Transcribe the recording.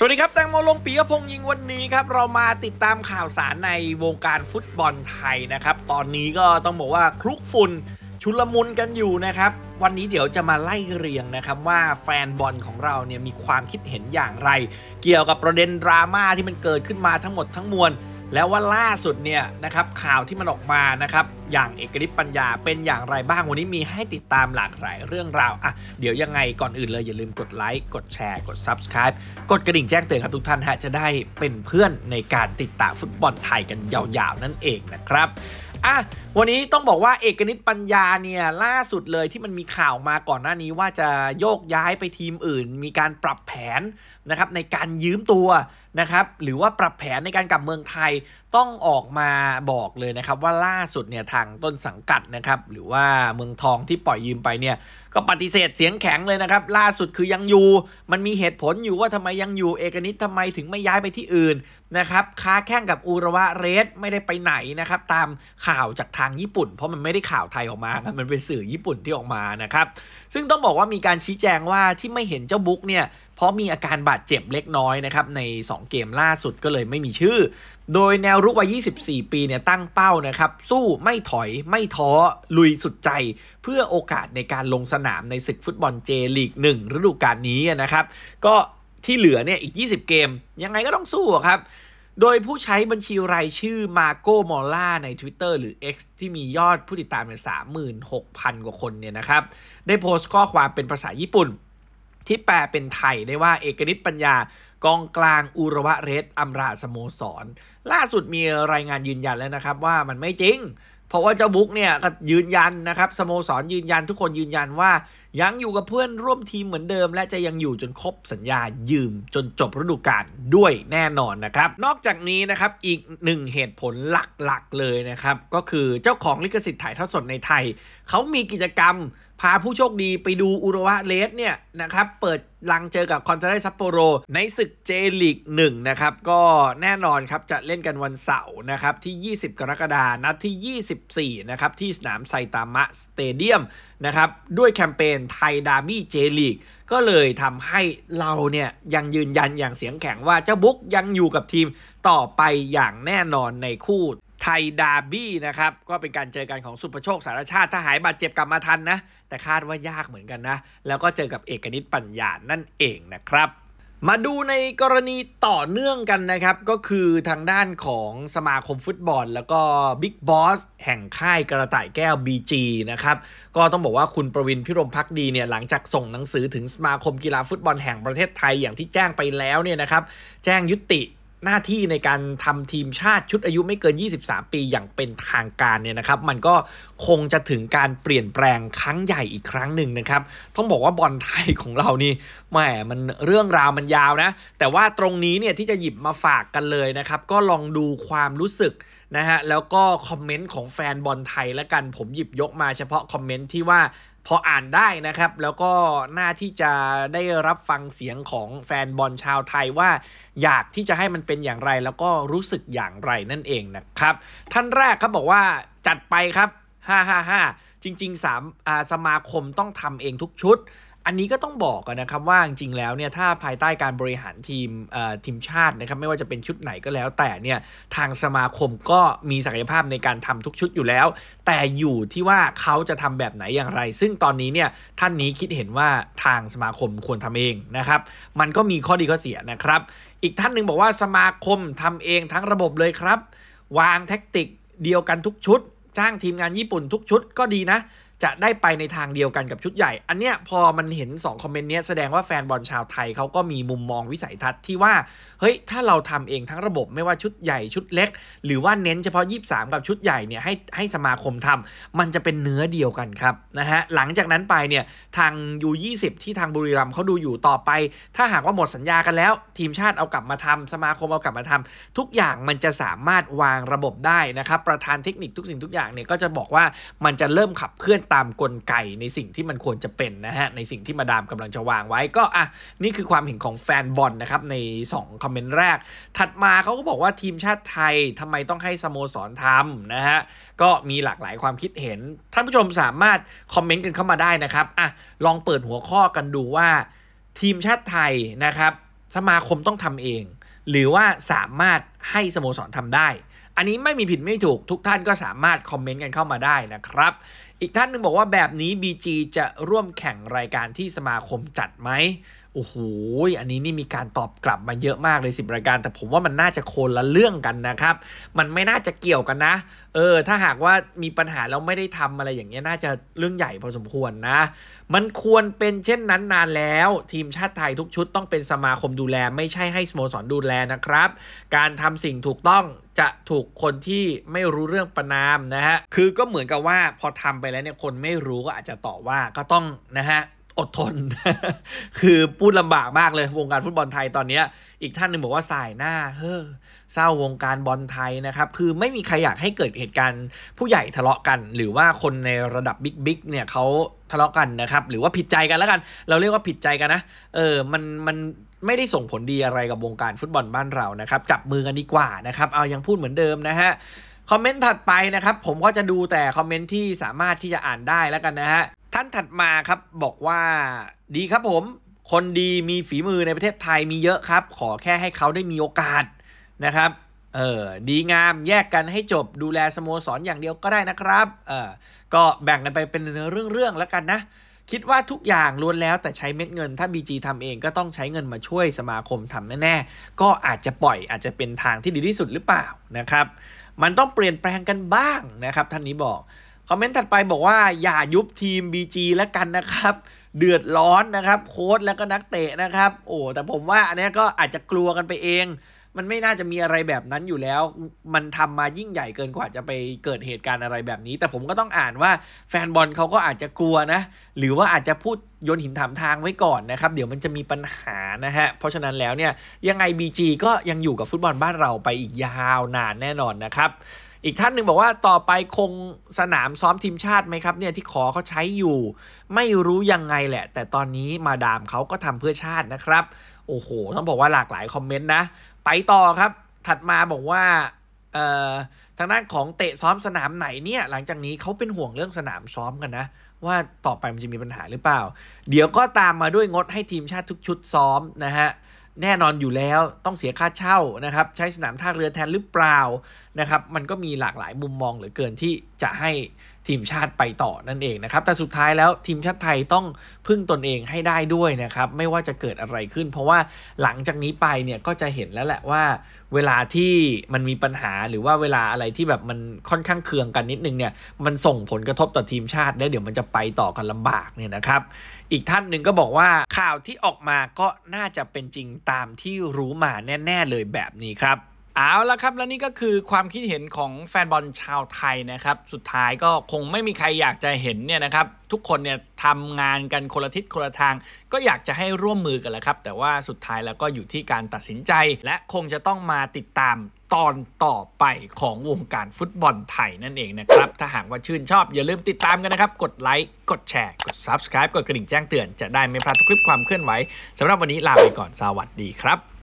สวัสดีครับ แตงโมลงปีกพงยิงวันนี้ครับ เรามาติดตามข่าวสารในวงการฟุตบอลไทยนะครับ ตอนนี้ก็ต้องบอกว่าคลุกฝุ่นชุลมุนกันอยู่นะครับ วันนี้เดี๋ยวจะมาไล่เรียงนะครับว่าแฟนบอลของเราเนี่ยมีความคิดเห็นอย่างไร เกี่ยวกับประเด็นดราม่าที่มันเกิดขึ้นมาทั้งหมดทั้งมวลแล้วว่าล่าสุดเนี่ยนะครับข่าวที่มันออกมานะครับ อย่างเอกฤทธิ์ปัญญาเป็นอย่างไรบ้าง วันนี้มีให้ติดตามหลากหลายเรื่องราวอ่ะเดี๋ยวยังไงก่อนอื่นเลยอย่าลืมกดไลค์กดแชร์กด Subscribe กดกระดิ่งแจ้งเตือนครับทุกท่านฮะจะได้เป็นเพื่อนในการติดตามฟุตบอลไทยกันยาวๆ นั่นเองนะครับ อ่ะ วันนี้ต้องบอกว่าเอกนิตปัญญาเนี่ยล่าสุดเลยที่มันมีข่าวมาก่อนหน้านี้ว่าจะโยกย้ายไปทีมอื่น มีการปรับแผนนะครับในการยืมตัวนะครับหรือว่าปรับแผนในการกลับเมืองไทยต้องออกมาบอกเลยนะครับว่าล่าสุดเนี่ยทางต้นสังกัดนะครับ หรือว่าเมืองทองที่ปล่อยยืมไปเนี่ยก็ปฏิเสธเสียงแข็งเลยนะครับล่าสุดคือยังอยู่ มันมีเหตุผลอยู่ว่าทำไมยังอยู่เอกนิตทำไมถึงไม่ย้ายไปที่อื่นนะครับค้าแข่งกับอุระวะเรสไม่ได้ไปไหนนะครับตามข่าวจากทางญี่ปุ่น เพราะมันไม่ได้ข่าวไทยออกมา มันเป็นสื่อญี่ปุ่นที่ออกมานะครับซึ่งต้องบอกว่ามีการชี้แจงว่าที่ไม่เห็นเจ้าบุ๊กเนี่ยเพราะมีอาการบาดเจ็บเล็กน้อยนะครับใน 2 เกมล่าสุดก็เลยไม่มีชื่อ โดยแนวรุกวัย 24 ปีเนี่ยตั้งเป้านะครับ สู้ไม่ถอยไม่ท้อ ลุยสุดใจเพื่อโอกาสในการลงสนามในศึกฟุตบอลเจลีก1ฤดูกาลนี้นะครับ ก็ที่เหลือเนี่ยอีก 20 เกม ยังไงก็ต้องสู้ครับโดยผู้ใช้บัญชีรายชื่อมาโกมอล่าใน Twitter หรือ X ที่มียอดผู้ติดตามเน็่36,000 กว่าคนเนี่ยนะครับได้โพสต์ข้อความเป็นภาษาญี่ปุ่นที่แปลเป็นไทยได้ว่าเอกนิตปัญญากองกลางอุระวะเรศอัมราสโมสร ล่าสุดมีรายงานยืนยันแล้วนะครับ ว่ามันไม่จริง เพราะว่าเจ้าบุ๊กเนี่ยก็ยืนยันนะครับ สโมสรยืนยันทุกคนยืนยันว่ายังอยู่กับเพื่อนร่วมทีมเหมือนเดิม และจะยังอยู่จนครบสัญญายืม จนจบฤดูกาลด้วยแน่นอนนะครับ นอกจากนี้นะครับ อีกหนึ่งเหตุผลหลักๆเลยนะครับ ก็คือเจ้าของลิขสิทธิ์ถ่ายทอดสดในไทย เขามีกิจกรรม พาผู้โชคดีไปดูอุระวะเลสเนี่ย นะครับ เปิดลังเจอกับคอนเทนต์ซัปโปโรในศึกเจลีกหนึ่งนะครับก็แน่นอนครับจะเล่นกันวันเสาร์นะครับที่ 20 กรกฎาคมนัดที่ 24 นะครับที่สนามไซตามะสเตเดียมนะครับด้วยแคมเปญไทยดาร์บี้เจลีก ก็เลยทำให้เราเนี่ยยังยืนยันอย่างเสียงแข็งว่าเจ้าบุ๊กยังอยู่กับทีมต่อไปอย่างแน่นอนในคู่ไทยดาบี้นะครับ ก็เป็นการเจอกันของสุประโชคสารชาติถ้าหายบาดเจ็บกลับมาทันนะ แต่คาดว่ายากเหมือนกันนะ แล้วก็เจอกับเอกนิตปัญญานั่นเองนะครับมาดูในกรณีต่อเนื่องกันนะครับ ก็คือทางด้านของสมาคมฟุตบอลแล้วก็บิ๊กบอสแห่งค่ายกระต่ายแก้ว BG นะครับ ก็ต้องบอกว่าคุณประวินพิรมพักดีเนี่ยหลังจากส่งหนังสือถึงสมาคมกีฬาฟุตบอลแห่งประเทศไทยอย่างที่แจ้งไปแล้วเนี่ยนะครับ แจ้งยุติหน้าที่ในการทำทีมชาติชุดอายุไม่เกิน 23 ปีอย่างเป็นทางการเนี่ยนะครับมันก็คงจะถึงการเปลี่ยนแปลงครั้งใหญ่อีกครั้งหนึ่งนะครับต้องบอกว่าบอลไทยของเรานี่แหมมันเรื่องราวมันยาวนะแต่ว่าตรงนี้เนี่ยที่จะหยิบมาฝากกันเลยนะครับก็ลองดูความรู้สึกนะฮะแล้วก็คอมเมนต์ของแฟนบอลไทยและกันผมหยิบยกมาเฉพาะคอมเมนต์ที่ว่าพออ่านได้นะครับ แล้วก็น่าที่จะได้รับฟังเสียงของแฟนบอลชาวไทยว่า อยากที่จะให้มันเป็นอย่างไร แล้วก็รู้สึกอย่างไรนั่นเองนะครับ ท่านแรกเขาบอกว่าจัดไปครับ 555 จริงๆสอมาสมาคมต้องทำเองทุกชุดอันนี้ก็ต้องบอกนะครับว่าจริงๆแล้วเนี่ยถ้าภายใต้การบริหารทีมทีมชาตินะครับไม่ว่าจะเป็นชุดไหนก็แล้วแต่เนี่ยทางสมาคมก็มีศักยภาพในการทำทุกชุดอยู่แล้ว แต่อยู่ที่ว่าเขาจะทำแบบไหนอย่างไร ซึ่งตอนนี้เนี่ยท่านนี้คิดเห็นว่าทางสมาคมควรทำเองนะครับ มันก็มีข้อดีข้อเสียนะครับ อีกท่านหนึ่งบอกว่าสมาคมทำเองทั้งระบบเลยครับ วางแท็กติกเดียวกันทุกชุด จ้างทีมงานญี่ปุ่นทุกชุดก็ดีนะจะได้ไปในทางเดียวกันกับชุดใหญ่ อันเนี้ยพอมันเห็น 2 คอมเมนต์เนี้ย แสดงว่าแฟนบอลชาวไทยเขาก็มีมุมมองวิสัยทัศน์ที่ว่า เฮ้ย ถ้าเราทำเองทั้งระบบไม่ว่าชุดใหญ่ชุดเล็ก หรือว่าเน้นเฉพาะ 23 กับชุดใหญ่เนี่ยให้ให้สมาคมทำมันจะเป็นเนื้อเดียวกันครับนะฮะหลังจากนั้นไปเนี่ยทาง U20 ที่ทางบุรีรัมย์เขาดูอยู่ต่อไป ถ้าหากว่าหมดสัญญากันแล้ว ทีมชาติเอากลับมาทำสมาคมเอากลับมาทำทุกอย่างมันจะสามารถวางระบบได้นะครับประธานเทคนิคทุกสิ่งทุกอย่างเนี่ยก็จะบอกว่ามันจะเริ่มขับเคลื่อนตามกลไกในสิ่งที่มันควรจะเป็นนะฮะในสิ่งที่มาดามกำลังจะวางไว้ ก็อ่ะนี่คือความเห็นของแฟนบอลนะครับ ใน 2 คอมเมนต์แรก ถัดมาเขาก็บอกว่าทีมชาติไทยทำไมต้องให้สโมสรทำนะฮะก็มีหลากหลายความคิดเห็นท่านผู้ชมสามารถคอมเมนต์กันเข้ามาได้นะครับอ่ะลองเปิดหัวข้อกันดูว่าทีมชาติไทยนะครับ สมาคมต้องทำเอง หรือว่าสามารถให้สโมสรทำได้ อันนี้ไม่มีผิดไม่ถูกทุกท่านก็สามารถคอมเมนต์กันเข้ามาได้นะครับอีกท่านหนึ่งบอกว่าแบบนี้ BG จะร่วมแข่งรายการที่สมาคมจัดไหมโอ้โห อันนี้นี่มีการตอบกลับมาเยอะมากเลยสิบรายการ แต่ผมว่ามันน่าจะโคนละเรื่องกันนะครับ มันไม่น่าจะเกี่ยวกันนะ เออ ถ้าหากว่ามีปัญหาแล้วไม่ได้ทำอะไรอย่างเงี้ยน่าจะเรื่องใหญ่พอสมควรนะ มันควรเป็นเช่นนั้นนานแล้ว ทีมชาติไทยทุกชุดต้องเป็นสมาคมดูแลไม่ใช่ให้สโมสรดูแลนะครับ การทำสิ่งถูกต้องจะถูกคนที่ไม่รู้เรื่องประนามนะฮะ คือก็เหมือนกับว่าพอทำไปแล้วเนี่ยคนไม่รู้ ก็อาจจะต่อว่าก็ต้องนะฮะอดทน คือพูดลำบากมากเลยวงการฟุตบอลไทยตอนเนี้อีกท่านหนึ่งบอกว่าสายหน้า เฮ้อเศร้าวงการบอลไทยนะครับ คือไม่มีใครอยากให้เกิดเหตุการณ์ผู้ใหญ่ทะเลาะกัน หรือว่าคนในระดับบิ๊กบิ๊กเนี่ยเขาทะเลาะกันนะครับ หรือว่าผิดใจกันแล้วกัน เราเรียกว่าผิดใจกันนะเออมันมันไม่ได้ส่งผลดีอะไรกับวงการฟุตบอลบ้านเรานะครับจับมือกันดีกว่านะครับเอายังพูดเหมือนเดิมนะฮะคอมเมนต์ถัดไปนะครับ ผมก็จะดูแต่คอมเมนต์ที่สามารถที่จะอ่านได้แล้วกันนะฮะท่านถัดมาครับบอกว่าดีครับผมคนดีมีฝีมือในประเทศไทยมีเยอะครับ ขอแค่ให้เขาได้มีโอกาสนะครับเออดีงามแยกกันให้จบดูแลสโมสรออย่างเดียวก็ได้นะครับเออก็แบ่งกันไปเป็นเรื่องๆแล้วกันนะ คิดว่าทุกอย่างล้วนแล้วแต่ใช้เม็ดเงิน ถ้า BG ทำเองก็ต้องใช้เงินมาช่วยสมาคมทำแน่ๆก็อาจจะปล่อยอาจจะเป็นทางที่ดีที่สุดหรือเปล่านะครับมันต้องเปลี่ยนแปลงกันบ้างนะครับท่านนี้บอก คอมเมนต์ถัดไปบอกว่าอย่ายุบทีม BG แล้วกันนะครับ เดือดร้อนนะครับ โค้ชแล้วก็นักเตะนะครับ โอ้แต่ผมว่าอันนี้ก็อาจจะกลัวกันไปเองมันไม่น่าจะมีอะไรแบบนั้นอยู่แล้ว มันทำมายิ่งใหญ่เกินกว่าจะไปเกิดเหตุการณ์อะไรแบบนี้ แต่ผมก็ต้องอ่านว่าแฟนบอลเขาก็อาจจะกลัวนะ หรือว่าอาจจะพูดโยนหินถามทางไว้ก่อนนะครับ เดี๋ยวมันจะมีปัญหานะฮะ เพราะฉะนั้นแล้วเนี่ยยังไง BG ก็ยังอยู่กับฟุตบอลบ้านเราไปอีกยาวนานแน่นอนนะครับอีกท่านหนึ่งบอกว่าต่อไปคงสนามซ้อมทีมชาติไหมครับเนี่ยที่ขอเขาใช้อยู่ ไม่รู้ยังไงแหละ แต่ตอนนี้มาดามเขาก็ทำเพื่อชาตินะครับ โอ้โห ต้องบอกว่าหลากหลายคอมเมนต์นะ ไปต่อครับถัดมาบอกว่าทางด้านของเตะซ้อมสนามไหนเนี่ยหลังจากนี้เขาเป็นห่วงเรื่องสนามซ้อมกันนะ ว่าต่อไปมันจะมีปัญหาหรือเปล่า เดี๋ยวก็ตามมาด้วยงดให้ทีมชาติทุกชุดซ้อมนะฮะแน่นอนอยู่แล้วต้องเสียค่าเช่านะครับใช้สนามท่าเรือแทนหรือเปล่านะครับมันก็มีหลากหลายมุมมองเหลือเกินที่จะให้ทีมชาติไปต่อนั่นเองนะครับแต่สุดท้ายแล้วทีมชาติไทยต้องพึ่งตนเองให้ได้ด้วยนะครับไม่ว่าจะเกิดอะไรขึ้น เพราะว่าหลังจากนี้ไปเนี่ยก็จะเห็นแล้วแหละว่า เวลาที่มันมีปัญหาหรือว่าเวลาอะไรที่แบบมันค่อนข้างเคืองกันนิดนึงเนี่ยมันส่งผลกระทบต่อทีมชาติและเดี๋ยวมันจะไปต่อกันลำบากเนี่ยนะครับ อีกท่านหนึ่งก็บอกว่าข่าวที่ออกมาก็น่าจะเป็นจริงตามที่รู้มาแน่ ๆเลยแบบนี้ครับเอาละครับ และนี่ก็คือความคิดเห็นของแฟนบอลชาวไทยนะครับสุดท้ายก็คงไม่มีใครอยากจะเห็นเนี่ยนะครับทุกคนเนี่ยทำงานกันคนละทิศคนละทาง ก็อยากจะให้ร่วมมือกันแหละครับ แต่ว่าสุดท้ายแล้วก็อยู่ที่การตัดสินใจ และคงจะต้องมาติดตามตอนต่อไปของวงการฟุตบอลไทยนั่นเองนะครับถ้าหากว่าชื่นชอบอย่าลืมติดตามกันนะครับ กดไลค์กดแชร์กด Subscribe กดกระดิ่งแจ้งเตือนจะได้ไม่พลาดทุกคลิปความเคลื่อนไหวสำหรับวันนี้ลาไปก่อนสวัสดีครับ